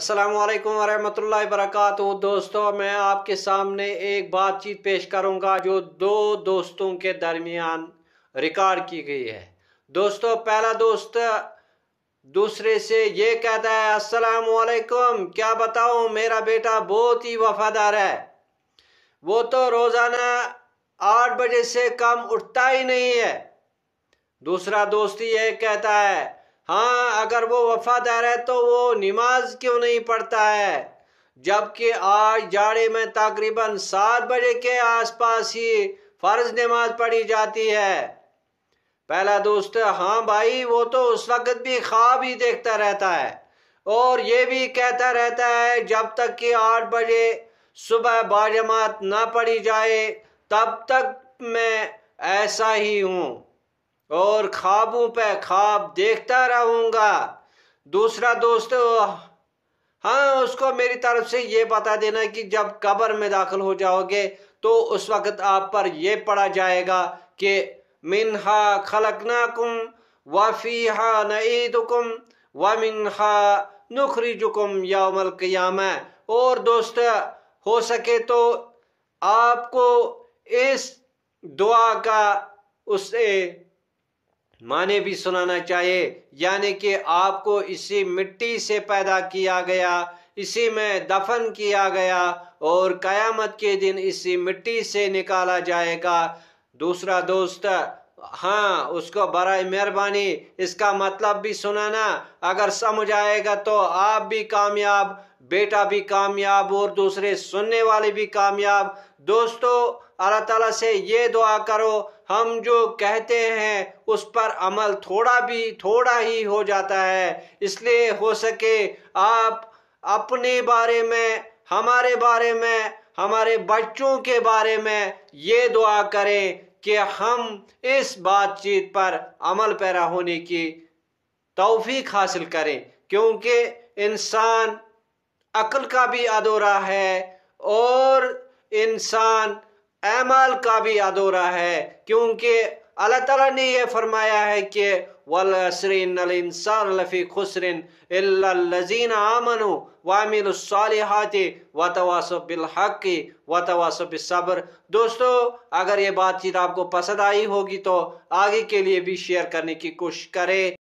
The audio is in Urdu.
السلام علیکم ورحمۃ اللہ وبرکاتہ دوستو میں آپ کے سامنے ایک بات چیت پیش کروں گا جو دو دوستوں کے درمیان ریکارڈ کی گئی ہے دوستو پہلا دوست دوسرے سے یہ کہتا ہے السلام علیکم کیا بتاؤں میرا بیٹا بہت ہی وفادار ہے وہ تو روزانہ آٹھ بجے سے کم اٹھتا ہی نہیں ہے دوسرا دوست یہ کہتا ہے ہاں اگر وہ وفادار ہے تو وہ نماز کیوں نہیں پڑھتا ہے جبکہ آج جاڑے میں تقریباً سات بجے کے آس پاس ہی فرض نماز پڑھی جاتی ہے پہلا دوست ہاں بھائی وہ تو اس وقت بھی خواب ہی دیکھتا رہتا ہے اور یہ بھی کہتا رہتا ہے جب تک کہ آٹھ بجے صبح باجماعت نہ پڑی جائے تب تک میں ایسا ہی ہوں اور خوابوں پہ خواب دیکھتا رہوں گا دوسرا دوست ہاں اس کو میری طرف سے یہ بتا دینا کہ جب قبر میں داخل ہو جاؤ گے تو اس وقت آپ پر یہ پڑا جائے گا کہ منہا خلقناکم وفیہا نعیدکم ومنہا نخرجکم یوم القیامہ اور دوست ہو سکے تو آپ کو اس دعا کا اسے بھی سنانا چاہیے یعنی کہ آپ کو اسی مٹی سے پیدا کیا گیا اسی میں دفن کیا گیا اور قیامت کے دن اسی مٹی سے نکالا جائے گا دوسرا دوست ہاں اس کو برائے مہربانی اس کا مطلب بھی سنانا اگر سمجھ آئے گا تو آپ بھی کامیاب بیٹا بھی کامیاب اور دوسرے سننے والے بھی کامیاب دوستو اللہ تعالیٰ سے یہ دعا کرو ہم جو کہتے ہیں اس پر عمل تھوڑا بھی تھوڑا ہی ہو جاتا ہے اس لیے ہو سکے آپ اپنے بارے میں ہمارے بارے میں ہمارے بچوں کے بارے میں یہ دعا کریں کہ ہم اس بات چیت پر عمل پیرا ہونے کی توفیق حاصل کریں کیونکہ انسان عقل کا بھی ادورہ ہے اور انسان اعمال کا بھی یاد ہو رہا ہے کیونکہ اللہ تعالیٰ نے یہ فرمایا ہے کہ وَالْعَسْرِنَّ الْإِنسَانَ لَفِي خُسْرٍ إِلَّا الَّذِينَ آمَنُوا وَعَمِلُوا الصَّالِحَاتِ وَتَوَاسُبْ بِالْحَقِّ وَتَوَاسُبْ بِالصَّبْرِ دوستو اگر یہ بات چیز آپ کو پسند آئی ہوگی تو آگے کے لیے بھی شیئر کرنے کی کوشش کریں